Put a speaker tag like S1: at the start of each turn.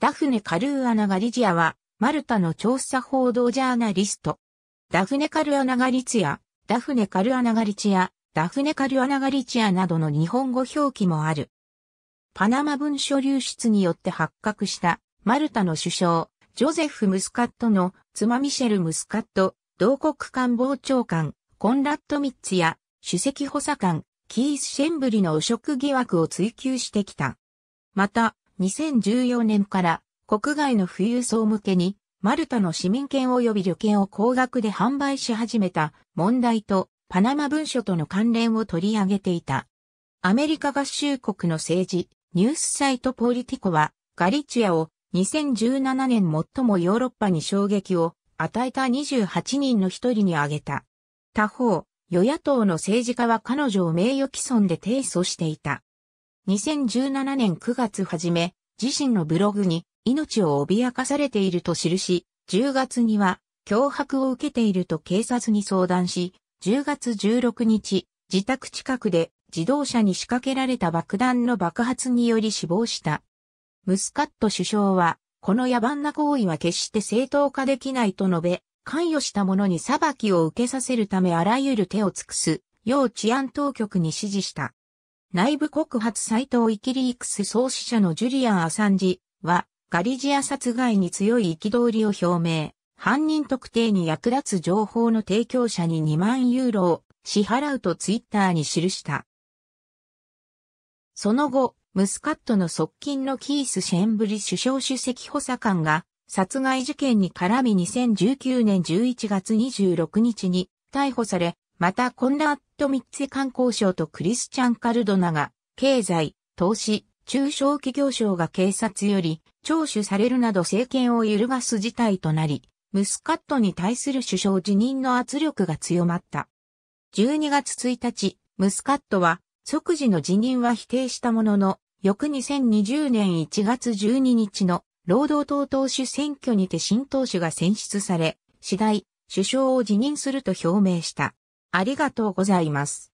S1: ダフネ・カルーアナ・ガリジアは、マルタの調査報道ジャーナリスト。ダフネ・カルアナ・ガリツヤ、ダフネ・カルアナ・ガリチア、ダフネ・カルアナ・ガリチアなどの日本語表記もある。パナマ文書流出によって発覚した、マルタの首相、ジョゼフ・ムスカットの妻ミシェル・ムスカット、同国官房長官、コンラッド・ミッツや、主席補佐官、キース・シェンブリの汚職疑惑を追及してきた。また、2014年から国外の富裕層向けにマルタの市民権及び旅券を高額で販売し始めた問題とパナマ文書との関連を取り上げていた。アメリカ合衆国の政治、ニュースサイトポリティコはガリチアを2017年最もヨーロッパに衝撃を与えた28人の一人に挙げた。他方、与野党の政治家は彼女を名誉毀損で提訴していた。2017年9月初め、自身のブログに命を脅かされていると記し、10月には脅迫を受けていると警察に相談し、10月16日、自宅近くで自動車に仕掛けられた爆弾の爆発により死亡した。ムスカット首相は、この野蛮な行為は決して正当化できないと述べ、関与した者に裁きを受けさせるためあらゆる手を尽くす、要治安当局に指示した。内部告発サイトウィキリークス創始者のジュリアン・アサンジは、ガリジア殺害に強い憤りを表明。犯人特定に役立つ情報の提供者に2万ユーロを支払うとツイッターに記した。その後、ムスカットの側近のキース・シェンブリ首相主席補佐官が殺害事件に絡み2019年11月26日に逮捕され、またコンラッド・ミッツェ観光省とクリスチャン・カルドナが、経済、投資、中小企業省が警察より聴取されるなど政権を揺るがす事態となり、ムスカットに対する首相辞任の圧力が強まった。12月1日、ムスカットは即時の辞任は否定したものの、翌2020年1月12日の労働党党首選挙にて新党首が選出され、次第、首相を辞任すると表明した。ありがとうございます。